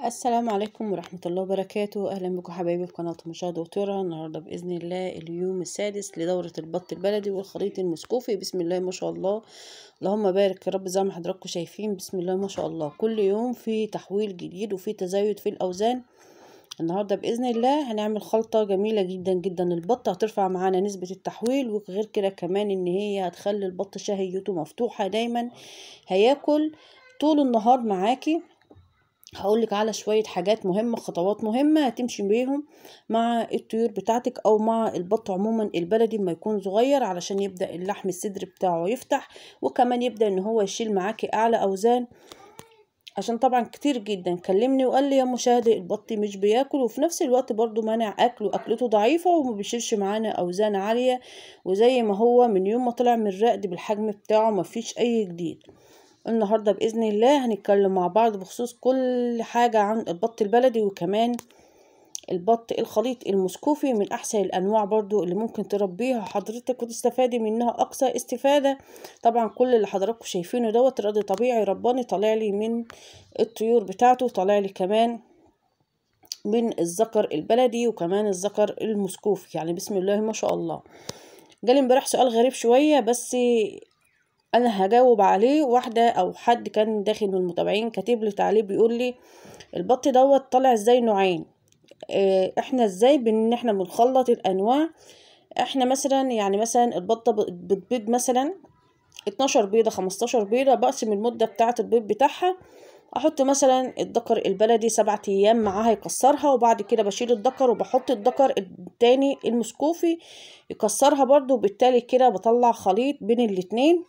السلام عليكم ورحمة الله وبركاته أهلا بكم حبايبي في قناة مشاهدة دكتورة النهاردة بإذن الله اليوم السادس لدورة البط البلدي والخريط المسكوفي بسم الله ما شاء الله اللهم بارك يا رب زي ما حضراتكم شايفين بسم الله ما شاء الله كل يوم في تحويل جديد وفي تزايد في الأوزان النهاردة بإذن الله هنعمل خلطة جميلة جدا جدا البط هترفع معانا نسبة التحويل وغير كده كمان إن هي هتخلي البط شهيته مفتوحة دايما هياكل طول النهار معاكي هقولك على شوية حاجات مهمة خطوات مهمة هتمشي بيهم مع الطيور بتاعتك او مع البط عموما البلدي ما يكون صغير علشان يبدأ اللحم الصدر بتاعه يفتح وكمان يبدأ ان هو يشيل معاكي اعلى اوزان عشان طبعا كتير جدا كلمني وقال لي يا مشاهدة البط مش بياكل وفي نفس الوقت برضو منع اكله اكلته ضعيفة وما بيشيلش معانا اوزان عالية وزي ما هو من يوم ما طلع من الرقد بالحجم بتاعه مفيش اي جديد النهاردة بإذن الله هنتكلم مع بعض بخصوص كل حاجة عن البط البلدي وكمان البط الخليط المسكوفي من أحسن الأنواع برضو اللي ممكن تربيها حضرتك وتستفادي منها أقصى استفادة طبعا كل اللي حضراتكم شايفينه دوت رد طبيعي رباني طالع لي من الطيور بتاعته طالع لي كمان من الذكر البلدي وكمان الذكر المسكوفي يعني بسم الله ما شاء الله جالي امبارح سؤال غريب شوية بس انا هجاوب عليه واحده او حد كان داخل من المتابعين كاتب لي تعليق بيقول لي البط دوت طالع ازاي نوعين آه، احنا ازاي بان احنا بنخلط الانواع احنا مثلا يعني مثلا البطه بتبيض مثلا 12 بيضه 15 بيضه بقسم المده بتاعه البيض بتاعها احط مثلا الدكر البلدي سبعة ايام معاها يكسرها وبعد كده بشيل الدكر وبحط الدكر التاني المسكوفي يكسرها برضو وبالتالي كده بطلع خليط بين الاتنين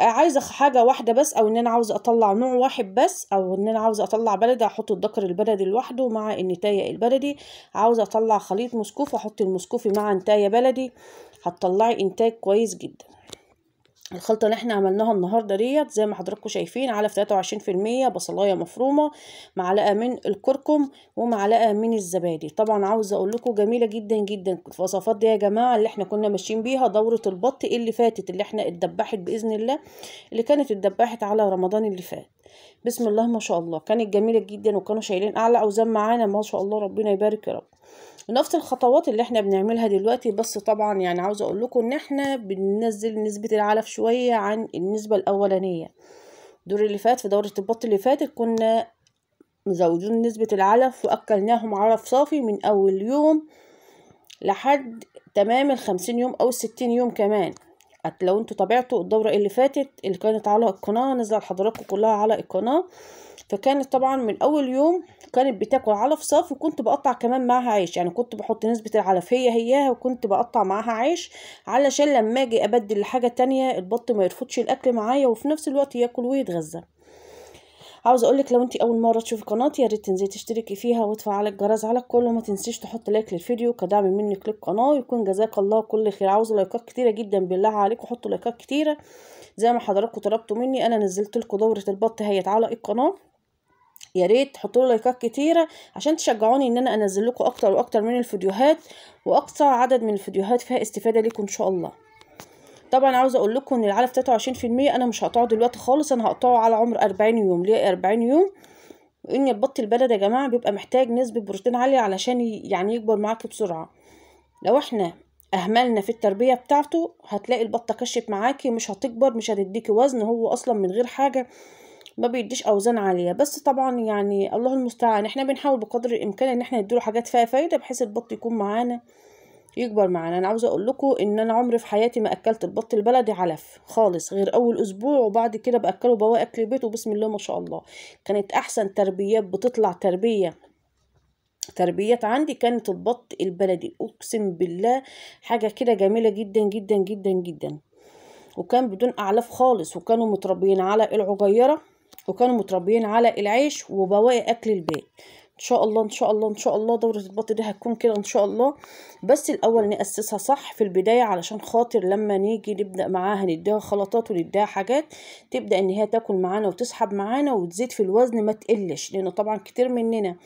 عايزه حاجه واحده بس او ان انا عاوزه اطلع نوع واحد بس او ان انا عاوزه اطلع بلدي هحط الدكر البلدي لوحده مع النتايه البلدي عاوزه اطلع خليط مسكوف واحط المسكوفي مع نتايه بلدي هتطلعي انتاج كويس جدا الخلطة اللي احنا عملناها النهاردة ديت زي ما حضراتكم شايفين على في 23% بصلاية مفرومة معلقة من الكركم ومعلقة من الزبادي طبعا عاوزة اقول لكم جميلة جدا جدا الوصفات دي يا جماعة اللي احنا كنا ماشيين بيها دورة البط اللي فاتت اللي احنا اتدبحت بإذن الله اللي كانت اتدبحت على رمضان اللي فات بسم الله ما شاء الله كانت جميلة جدا وكانوا شايلين اعلى اوزان معانا ما شاء الله ربنا يبارك يا رب نفس الخطوات اللي احنا بنعملها دلوقتي بس طبعا يعني عاوزه اقول لكم ان احنا بننزل نسبه العلف شويه عن النسبه الاولانيه الدور اللي فات في دوره البط اللي فاتت كنا مزودين نسبه العلف واكلناهم علف صافي من اول يوم لحد تمام الخمسين يوم او الستين يوم كمان لو انتوا تابعتوا الدورة اللي فاتت اللي كانت على القناة نزل لحضراتكم كلها على القناة فكانت طبعا من اول يوم كانت بتاكل علف صاف وكنت بقطع كمان معاها عيش يعني كنت بحط نسبة العلفية هياها وكنت بقطع معاها عيش علشان لما اجي ابدل لحاجة تانية البط ما يرفضش الاكل معايا وفي نفس الوقت ياكل ويتغذى عاوز اقولك لو انت اول مره تشوفي قناتي يا ريت تنزلي تشتركي فيها وتفعلي الجرس على الكل وما تنسيش تحط لايك للفيديو كدعم منك للقناه ويكون جزاك الله كل خير عاوز لايكات كتيره جدا بالله عليكم حطوا لايكات كتيره زي ما حضراتكم طلبتوا مني انا نزلت لكم دوره البط هي على القناه يا ريت تحطوا لايكات كتيره عشان تشجعوني ان انا انزل لكم اكتر واكتر من الفيديوهات واقصى عدد من الفيديوهات فيها استفاده لكم ان شاء الله طبعا عاوزه اقول لكم ان العلف 23% انا مش هقطعه دلوقتي خالص انا هقطعه على عمر 40 يوم ليه 40 يوم ان البط البلد يا جماعه بيبقى محتاج نسبه بروتين عاليه علشان يعني يكبر معاك بسرعه لو احنا اهملنا في التربيه بتاعته هتلاقي البطه كشف معاكي مش هتكبر مش هتديكي وزن هو اصلا من غير حاجه ما بيديش اوزان عاليه بس طبعا يعني الله المستعان احنا بنحاول بقدر الامكان ان احنا نديله حاجات فيها فايده بحيث البط يكون معانا يكبر معانا انا عاوزه اقول لكم ان انا عمري في حياتي ما اكلت البط البلدي علف خالص غير اول اسبوع وبعد كده باكله بواقي اكل البيت وبسم الله ما شاء الله كانت احسن تربيات بتطلع تربيه تربيات عندي كانت البط البلدي اقسم بالله حاجه كده جميله جدا جدا جدا جدا وكان بدون اعلاف خالص وكانوا متربيين على العجيره وكانوا متربيين على العيش وبواقي اكل البيت شاء الله ان شاء الله ان شاء الله دوره البطن دي هتكون كده ان شاء الله بس الاول ناسسها صح في البدايه علشان خاطر لما نيجي نبدا معاها نديها خلطات ونديها حاجات تبدا ان هي تاكل معانا وتسحب معانا وتزيد في الوزن ما تقلش لان طبعا كتير مننا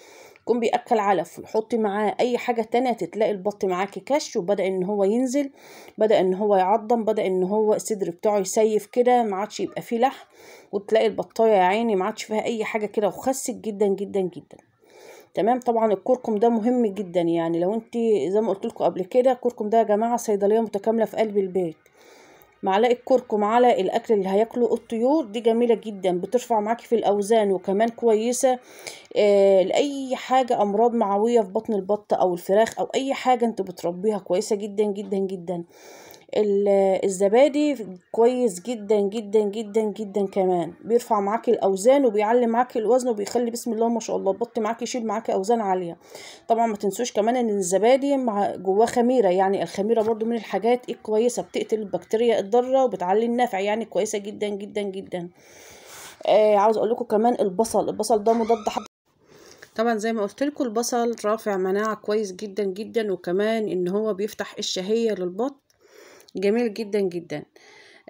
يكون بياكل علف وحطي معاه اي حاجه تانية تتلاقي البط معاكي كش وبدا ان هو ينزل بدا ان هو يعضم بدا ان هو الصدر بتاعه يسيف كده ما عادش يبقى فيه لحم وتلاقي البطايه يا عيني ما عادش فيها اي حاجه كده وخست جدا جدا جدا تمام طبعا الكركم ده مهم جدا يعني لو انت زي ما قلت لكم قبل كده الكركم ده يا جماعه صيدليه متكامله في قلب البيت معلقه كركم على الاكل اللي هياكله الطيور دي جميله جدا بترفع معاكي في الاوزان وكمان كويسه آه لاي حاجه امراض معويه في بطن البطه او الفراخ او اي حاجه انتوا بتربيها كويسه جدا جدا جدا الزبادي كويس جدا جدا جدا جدا كمان بيرفع معاكي الاوزان وبيعلي معاكي الوزن وبيخلي بسم الله ما شاء الله البط معاكي يشيل معاكي اوزان عاليه طبعا ما تنسوش كمان ان الزبادي مع جواه خميره يعني الخميره برضو من الحاجات الكويسه بتقتل البكتيريا الضاره وبتعلي النفع يعني كويسه جدا جدا جدا آه عاوز اقول لكم كمان البصل البصل ده مضاد حد طبعا زي ما قلت لكم البصل رافع مناعه كويس جدا جدا وكمان ان هو بيفتح الشهيه للبط جميل جدا جدا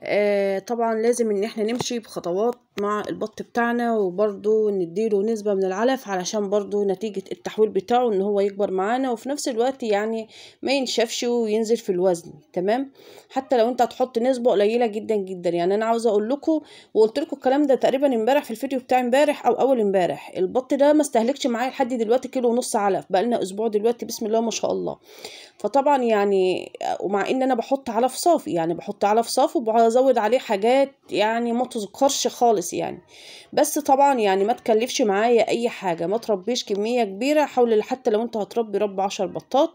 آه طبعا لازم ان احنا نمشي بخطوات مع البط بتاعنا وبرضو نديله نسبة من العلف علشان برضو نتيجة التحويل بتاعه ان هو يكبر معانا وفي نفس الوقت يعني ما ينشفش وينزل في الوزن تمام حتى لو انت هتحط نسبة قليلة جدا جدا يعني انا عاوزة اقول لكم وقلت لكم الكلام ده تقريبا امبارح في الفيديو بتاع امبارح او اول امبارح البط ده ما استهلكش معايا لحد دلوقتي كيلو ونص علف بقالنا اسبوع دلوقتي بسم الله ما شاء الله فطبعا يعني ومع ان انا بحط علف صافي يعني بحط علف صافي وبزود عليه حاجات يعني ما تذكرش خالص خالص يعني بس طبعا يعني ما تكلفش معايا اي حاجة ما تربيش كمية كبيرة حول حتى لو انت هتربي رب عشر بطات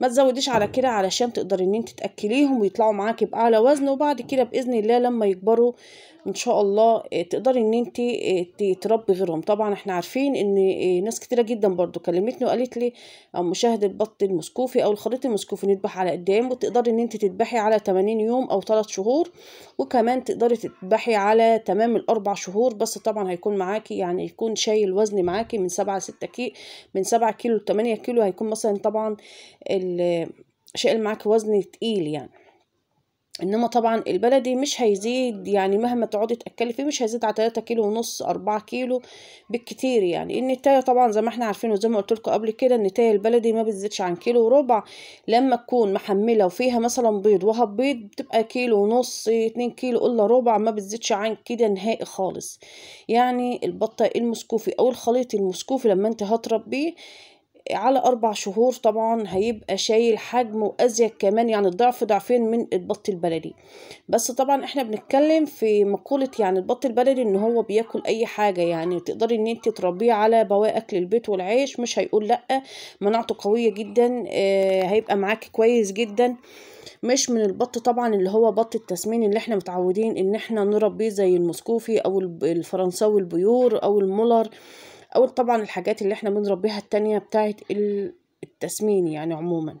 ما تزوديش على كده علشان تقدري ان انت تاكليهم ويطلعوا معاكي باعلى وزن وبعد كده باذن الله لما يكبروا ان شاء الله آه، تقدري ان انت آه، تربي غيرهم طبعا احنا عارفين ان آه، ناس كتيره جدا برضو كلمتني وقالت لي مشاهد البط المسكوفي او الخريط المسكوفي نذبح على قدام ايه وتقدري ان انت تذبحي على 80 يوم او 3 شهور وكمان تقدري تذبحي على تمام الاربع شهور بس طبعا هيكون معاكي يعني يكون شايل وزن معاكي من 7 ل 6 كيلو من 7 كيلو ل 8 كيلو هيكون مثلا طبعا شايل معاكي وزن تقيل يعني انما طبعا البلدي مش هيزيد يعني مهما تقعدي تاكلي فيه مش هيزيد على 3 كيلو ونص 4 كيلو بالكتير يعني النتايه طبعا زي ما احنا عارفين وزي ما قلت لكم قبل كده النتايه البلدي ما بتزيدش عن كيلو وربع لما تكون محمله وفيها مثلا بيض وهبيض بتبقى كيلو ونص 2 كيلو الا ربع ما بتزيدش عن كده نهائي خالص يعني البطه المسكوفي او الخليط المسكوفي لما انت هتربيه على أربع شهور طبعا هيبقى شايل حجم وأزيد كمان يعني ضعف ضعفين من البط البلدي بس طبعا احنا بنتكلم في مقولة يعني البط البلدي ان هو بياكل اي حاجة يعني تقدري ان انت تربيه على بواقك البيت والعيش مش هيقول لأ مناعته قوية جدا آه، هيبقى معاكي كويس جدا مش من البط طبعا اللي هو بط التسمين اللي احنا متعودين ان احنا نربيه زي المسكوفي او الفرنساوي البيور او المولر او طبعا الحاجات اللي احنا بنربيها التانية بتاعت التسمين يعني عموما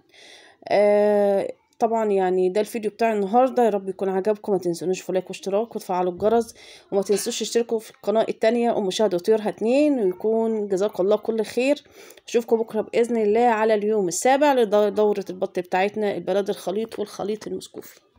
آه، طبعا يعني ده الفيديو بتاع النهاردة يا رب يكون عجبكم ما تنسونوش في لايك واشتراك وتفعلوا الجرس وما تنسوش تشتركوا في القناة التانية ومشاهدة طيورها اتنين ويكون جزاك الله كل خير اشوفكم بكرة بإذن الله على اليوم السابع لدورة البط بتاعتنا البلد الخليط والخليط المسكوفي